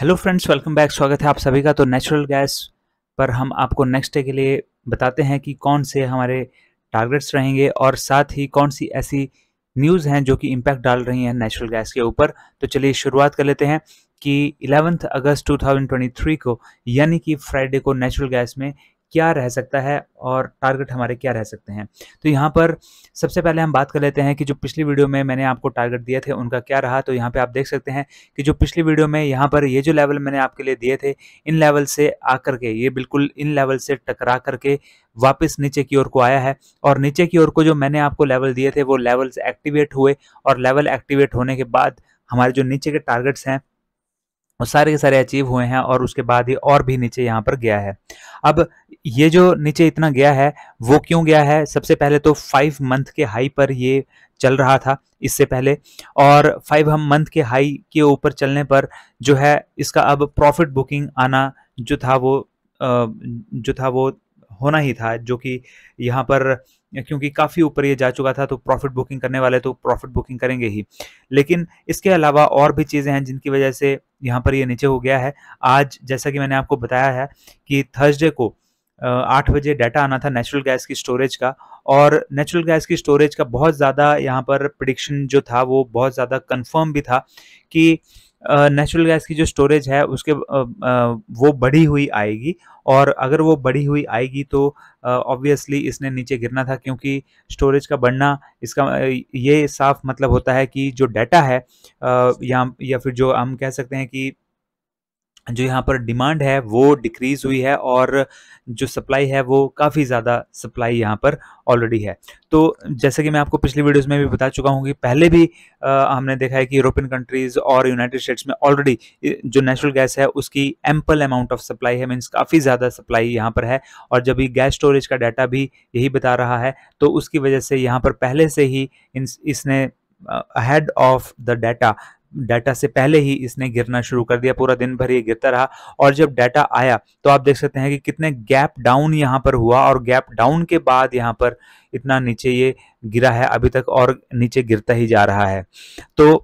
hello friends welcome back स्वागत है आप सभी का तो नेचुरल गैस पर हम आपको नेक्स्ट डे के लिए बताते हैं कि कौन से हमारे टारगेट्स रहेंगे और साथ ही कौन सी ऐसी न्यूज़ हैं जो कि इम्पैक्ट डाल रही हैं नेचुरल गैस के ऊपर तो चलिए शुरुआत कर लेते हैं कि 11 अगस्त 2023 को यानी कि फ्राइडे को नेचुरल गैस में क्या रह सकता है और टारगेट हमारे क्या रह सकते हैं तो यहाँ पर सबसे पहले हम बात कर लेते हैं कि जो पिछली वीडियो में मैंने आपको टारगेट दिए थे उनका क्या रहा तो यहाँ पे आप देख सकते हैं कि जो पिछली वीडियो में यहाँ पर ये जो लेवल मैंने आपके लिए दिए थे इन लेवल से आकर के ये बिल्कुल इन लेवल से टकरा करके वापस नीचे की ओर को आया है और नीचे की ओर को जो मैंने आपको लेवल दिए थे वो लेवल्स एक्टिवेट हुए और लेवल एक्टिवेट होने के बाद हमारे जो नीचे के टारगेट्स हैं वो सारे के सारे अचीव हुए हैं और उसके बाद ये और भी नीचे यहाँ पर गया है अब ये जो नीचे इतना गया है वो क्यों गया है सबसे पहले तो फाइव मंथ के हाई पर ये चल रहा था इससे पहले और फाइव हम मंथ के हाई के ऊपर चलने पर जो है इसका अब प्रॉफिट बुकिंग आना जो था वो जो था वो होना ही था जो कि यहाँ पर क्योंकि काफ़ी ऊपर ये जा चुका था तो प्रॉफिट बुकिंग करने वाले तो प्रॉफिट बुकिंग करेंगे ही लेकिन इसके अलावा और भी चीज़ें हैं जिनकी वजह से यहाँ पर ये नीचे हो गया है आज जैसा कि मैंने आपको बताया है कि थर्सडे को आठ बजे डाटा आना था नेचुरल गैस की स्टोरेज का और नेचुरल गैस की स्टोरेज का बहुत ज़्यादा यहाँ पर प्रडिक्शन जो था वो बहुत ज़्यादा कन्फर्म भी था कि नेचुरल गैस की जो स्टोरेज है उसके वो बढ़ी हुई आएगी और अगर वो बढ़ी हुई आएगी तो ऑब्वियसली इसने नीचे गिरना था क्योंकि स्टोरेज का बढ़ना इसका ये साफ मतलब होता है कि जो डाटा है या या फिर जो हम कह सकते हैं कि जो यहाँ पर डिमांड है वो डिक्रीज़ हुई है और जो सप्लाई है वो काफ़ी ज़्यादा सप्लाई यहाँ पर ऑलरेडी है तो जैसे कि मैं आपको पिछली वीडियोस में भी बता चुका हूँ कि पहले भी आ, हमने देखा है कि यूरोपियन कंट्रीज़ और यूनाइटेड स्टेट्स में ऑलरेडी जो नेचुरल गैस है उसकी एम्पल अमाउंट ऑफ सप्लाई है मीन्स काफ़ी ज़्यादा सप्लाई यहाँ पर है और जब गैस स्टोरेज का डाटा भी यही बता रहा है तो उसकी वजह से यहाँ पर पहले से ही इस, इसने head of the data data से पहले ही इसने गिरना शुरू कर दिया पूरा दिन भर ये गिरता रहा और जब डाटा आया तो आप देख सकते हैं कि कितने गैप डाउन यहाँ पर हुआ और गैप डाउन के बाद यहाँ पर इतना नीचे ये गिरा है अभी तक और नीचे गिरता ही जा रहा है तो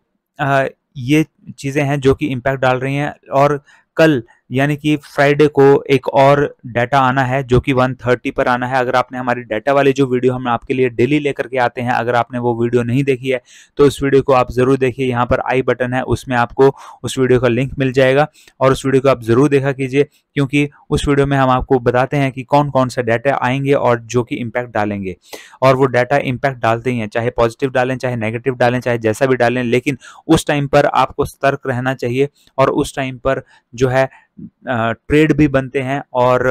आ, ये चीज़ें हैं जो कि इम्पैक्ट डाल रही हैं और कल यानी कि फ्राइडे को एक और डाटा आना है जो कि 130 पर आना है अगर आपने हमारी डाटा वाली जो वीडियो हम आपके लिए डेली लेकर के आते हैं अगर आपने वो वीडियो नहीं देखी है तो उस वीडियो को आप ज़रूर देखिए यहाँ पर आई बटन है उसमें आपको उस वीडियो का लिंक मिल जाएगा और उस वीडियो को आप ज़रूर देखा कीजिए क्योंकि उस वीडियो में हम आपको बताते हैं कि कौन कौन सा डाटा आएंगे और जो कि इम्पैक्ट डालेंगे और वो डाटा इम्पैक्ट डालते ही हैं चाहे पॉजिटिव डालें चाहे नेगेटिव डालें चाहे जैसा भी डालें लेकिन उस टाइम पर आपको सतर्क रहना चाहिए और उस टाइम पर जो है ट्रेड भी बनते हैं और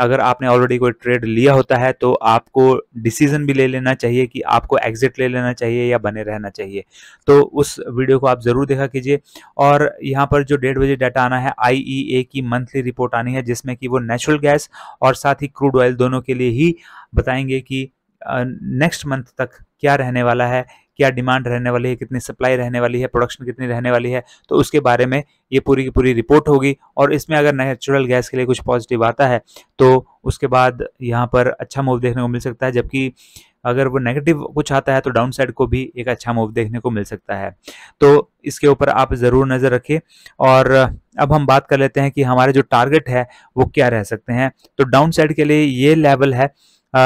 अगर आपने ऑलरेडी कोई ट्रेड लिया होता है तो आपको डिसीजन भी ले लेना चाहिए कि आपको एग्जिट ले लेना चाहिए या बने रहना चाहिए तो उस वीडियो को आप ज़रूर देखा कीजिए और यहाँ पर जो डेढ़ बजे डाटा आना है आई e की मंथली रिपोर्ट आनी है जिसमें कि वो नेचुरल गैस और साथ ही क्रूड ऑयल दोनों के लिए ही बताएंगे कि नेक्स्ट मंथ तक क्या रहने वाला है क्या डिमांड रहने वाली है कितनी सप्लाई रहने वाली है प्रोडक्शन कितनी रहने वाली है तो उसके बारे में ये पूरी की पूरी रिपोर्ट होगी और इसमें अगर नेचुरल गैस के लिए कुछ पॉजिटिव आता है तो उसके बाद यहाँ पर अच्छा मूव देखने को मिल सकता है जबकि अगर वो नेगेटिव कुछ आता है तो डाउन साइड को भी एक अच्छा मूव देखने को मिल सकता है तो इसके ऊपर आप ज़रूर नज़र रखिए और अब हम बात कर लेते हैं कि हमारे जो टारगेट है वो क्या रह सकते हैं तो डाउन साइड के लिए ये लेवल है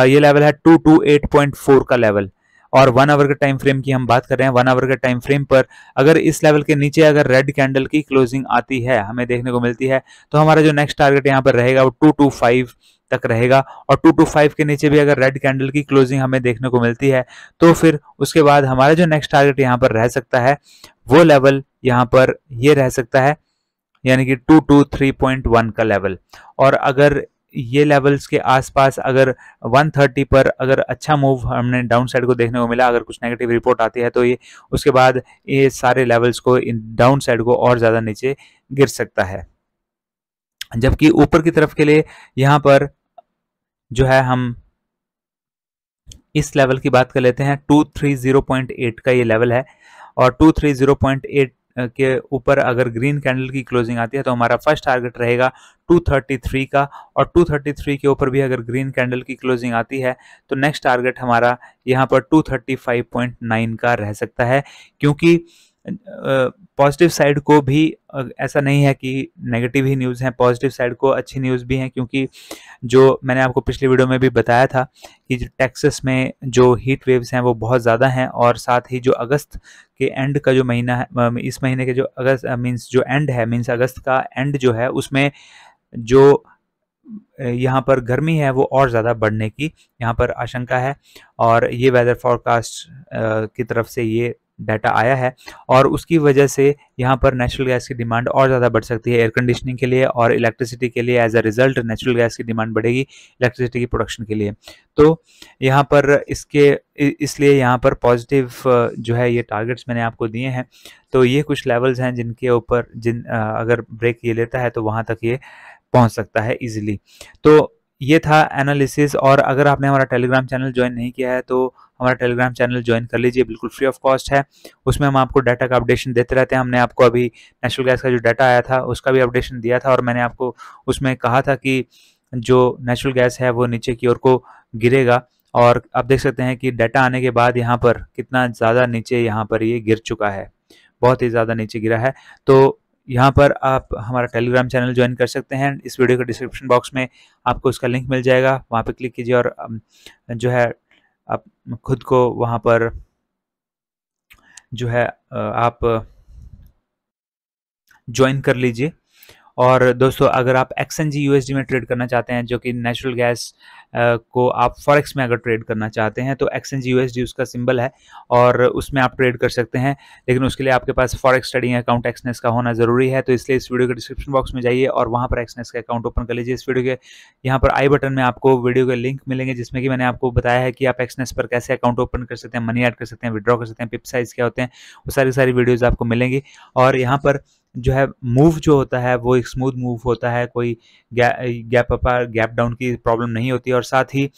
ये लेवल है two two eight point four का लेवल और वन आवर के टाइम फ्रेम की हम बात कर रहे हैं वन आवर के टाइम फ्रेम पर अगर इस लेवल के नीचे अगर रेड कैंडल की क्लोजिंग आती है हमें देखने को मिलती है तो हमारा जो नेक्स्ट टारगेट यहाँ पर रहेगा वो टू टू फाइव तक रहेगा और टू टू फाइव के नीचे भी अगर रेड कैंडल की क्लोजिंग हमें देखने को मिलती है तो फिर उसके बाद हमारा जो नेक्स्ट टारगेट यहाँ पर रह सकता है वो लेवल यहाँ पर ये यह रह सकता है यानी कि two two three point one का लेवल और अगर ये लेवल्स के आसपास अगर 130 पर अगर अच्छा मूव हमने डाउन साइड को देखने को मिला अगर कुछ नेगेटिव रिपोर्ट आती है तो ये उसके बाद ये सारे लेवल्स को डाउन साइड को और ज़्यादा नीचे गिर सकता है जबकि ऊपर की तरफ के लिए यहाँ पर जो है हम इस लेवल की बात कर लेते हैं 230.8 का ये लेवल है और 230.8 के ऊपर अगर ग्रीन कैंडल की क्लोजिंग आती है तो हमारा फर्स्ट टारगेट रहेगा 233 का और 233 के ऊपर भी अगर ग्रीन कैंडल की क्लोजिंग आती है तो नेक्स्ट टारगेट हमारा यहाँ पर 235.9 का रह सकता है क्योंकि पॉजिटिव साइड को भी ऐसा नहीं है कि नेगेटिव ही न्यूज़ हैं पॉजिटिव साइड को अच्छी न्यूज़ भी हैं क्योंकि जो मैंने आपको पिछले वीडियो में भी बताया था कि जो टेक्सस में जो हीट वेव्स हैं वो बहुत ज़्यादा हैं और साथ ही जो अगस्त के एंड का जो महीना है इस महीने के जो अगस्त मीन्स जो एंड है मीन्स अगस्त का एंड जो है उसमें जो यहाँ पर गर्मी है वो और ज़्यादा बढ़ने की यहाँ पर आशंका है और ये वेदर फॉरकास्ट की तरफ से ये डाटा आया है और उसकी वजह से यहाँ पर नेचुरल गैस की डिमांड और ज़्यादा बढ़ सकती है एयर कंडीशनिंग के लिए और इलेक्ट्रिसिटी के लिए as a result natural gas की डिमांड बढ़ेगी इलेक्ट्रिसिटी की प्रोडक्शन के लिए तो यहाँ पर इसके इसलिए यहाँ पर पॉजिटिव जो है ये टारगेट्स मैंने आपको दिए हैं तो ये कुछ लेवल्स हैं जिनके ऊपर जिन अगर ब्रेक ये लेता है तो वहाँ तक ये पहुँच सकता है ईजिली तो ये था एनालिसिस और अगर आपने हमारा टेलीग्राम चैनल ज्वाइन नहीं किया है तो हमारा टेलीग्राम चैनल ज्वाइन कर लीजिए बिल्कुल फ्री ऑफ कॉस्ट है उसमें हम आपको डाटा का अपडेशन देते रहते हैं हमने आपको अभी नेचुरल गैस का जो डाटा आया था उसका भी अपडेशन दिया था और मैंने आपको उसमें कहा था कि जो नेचुरल गैस है वो नीचे की ओर को गिरेगा और आप देख सकते हैं कि डाटा आने के बाद यहाँ पर कितना ज़्यादा नीचे यहाँ पर ये यह गिर चुका है बहुत ही ज़्यादा नीचे गिरा है तो यहाँ पर आप हमारा टेलीग्राम चैनल ज्वाइन कर सकते हैं इस वीडियो के डिस्क्रिप्शन बॉक्स में आपको उसका लिंक मिल जाएगा वहाँ पर क्लिक कीजिए और जो है आप खुद को वहाँ पर जो है आप ज्वाइन कर लीजिए और दोस्तों अगर आप एक्सन जी यूएसडी में ट्रेड करना चाहते हैं जो कि नेचुरल गैस को आप फॉरेक्स में अगर ट्रेड करना चाहते हैं तो एक्सन जी यूएसडी उसका सिंबल है और उसमें आप ट्रेड कर सकते हैं लेकिन उसके लिए आपके पास फॉरेक्स ट्रेडिंग अकाउंट एक्सनेस का होना ज़रूरी है तो इसलिए इस वीडियो के डिस्क्रिप्शन बॉक्स में जाइए और वहाँ पर एक्सनेस का अकाउंट ओपन कर लीजिए इस वीडियो के यहाँ पर आई बटन में आपको वीडियो के लिंक मिलेंगे जिसमें कि मैंने आपको बताया है कि आप एक्सनेस पर कैसे अकाउंट ओपन कर सकते हैं मनी ऐड कर सकते हैं विड्रॉ कर सकते हैं पिप साइज क्या होते हैं वो सारी सारी वीडियोज़ आपको मिलेंगी और यहाँ पर जो है मूव जो होता है वो एक स्मूथ मूव होता है कोई गैप अपर गैप डाउन की प्रॉब्लम नहीं होती और साथ ही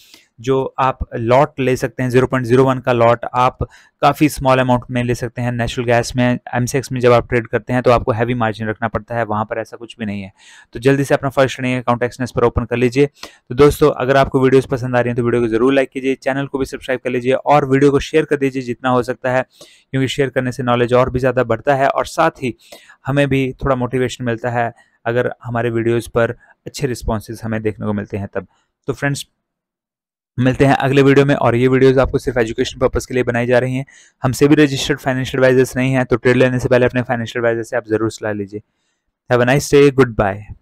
जो आप लॉट ले सकते हैं जीरो जीरो पॉइंट वन का लॉट आप काफ़ी स्मॉल अमाउंट में ले सकते हैं नेचुरल गैस में एम में जब आप ट्रेड करते हैं तो आपको हैवी मार्जिन रखना पड़ता है वहाँ पर ऐसा कुछ भी नहीं है तो जल्दी से अपना फर्स्ट ट्रेडिंग अकाउंट एक्सनेस पर ओपन कर लीजिए तो दोस्तों अगर आपको वीडियोस पसंद आ रही हैं तो वीडियो को जरूर लाइक कीजिए चैनल को भी सब्सक्राइब कर लीजिए और वीडियो को शेयर कर दीजिए जितना हो सकता है क्योंकि शेयर करने से नॉलेज और भी ज़्यादा बढ़ता है और साथ ही हमें भी थोड़ा मोटिवेशन मिलता है अगर हमारे वीडियोज़ पर अच्छे रिस्पॉन्सेज हमें देखने को मिलते हैं तब तो फ्रेंड्स मिलते हैं अगले वीडियो में और ये वीडियोस आपको सिर्फ एजुकेशन पर्पस के लिए बनाई जा रही हैं हमसे भी रजिस्टर्ड फाइनेंशियल एडवाइजर्स नहीं हैं तो ट्रेड लेने से पहले अपने फाइनेंशियल एडवाइजर से आप जरूर सलाह लीजिए have a nice day good bye